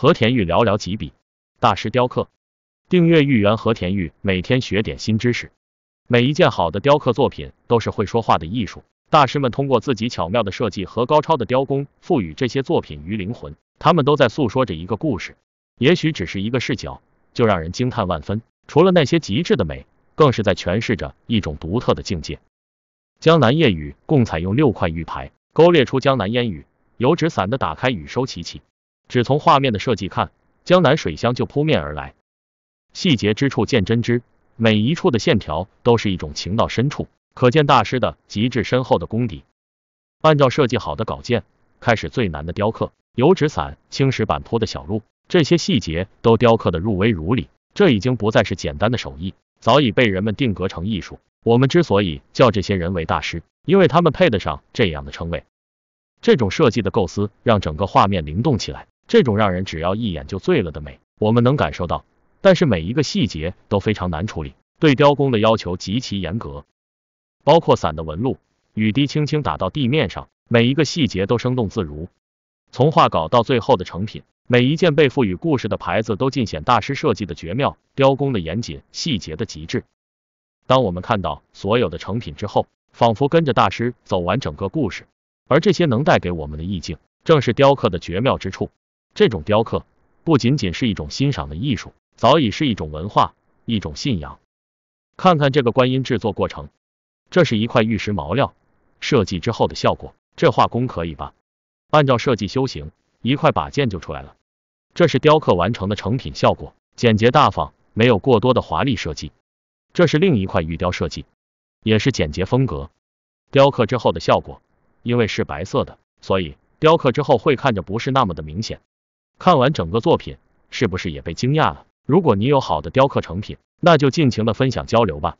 和田玉寥寥几笔，大师雕刻。订阅玉园和田玉，每天学点新知识。每一件好的雕刻作品都是会说话的艺术。大师们通过自己巧妙的设计和高超的雕工，赋予这些作品于灵魂。他们都在诉说着一个故事，也许只是一个视角，就让人惊叹万分。除了那些极致的美，更是在诠释着一种独特的境界。江南夜雨共采用六块玉牌，勾勒出江南烟雨，油纸伞的打开与收齐。只从画面的设计看，江南水乡就扑面而来。细节之处见真知，每一处的线条都是一种情到深处，可见大师的极致深厚的功底。按照设计好的稿件，开始最难的雕刻，油纸伞、青石板铺的小路，这些细节都雕刻的入微如理。这已经不再是简单的手艺，早已被人们定格成艺术。我们之所以叫这些人为大师，因为他们配得上这样的称谓。这种设计的构思，让整个画面灵动起来。这种让人只要一眼就醉了的美，我们能感受到，但是每一个细节都非常难处理，对雕工的要求极其严格，包括伞的纹路，雨滴轻轻打到地面上，每一个细节都生动自如。从画稿到最后的成品，每一件被赋予故事的牌子都尽显大师设计的绝妙，雕工的严谨，细节的极致。当我们看到所有的成品之后，仿佛跟着大师走完整个故事，而这些能带给我们的意境，正是雕刻的绝妙之处。这种雕刻不仅仅是一种欣赏的艺术，早已是一种文化，一种信仰。看看这个观音制作过程，这是一块玉石毛料，设计之后的效果，这画工可以吧？按照设计修行，一块把件就出来了。这是雕刻完成的成品效果，简洁大方，没有过多的华丽设计。这是另一块玉雕设计，也是简洁风格。雕刻之后的效果，因为是白色的，所以雕刻之后会看着不是那么的明显。看完整个作品，是不是也被惊讶了？如果你有好的雕刻成品，那就尽情的分享交流吧。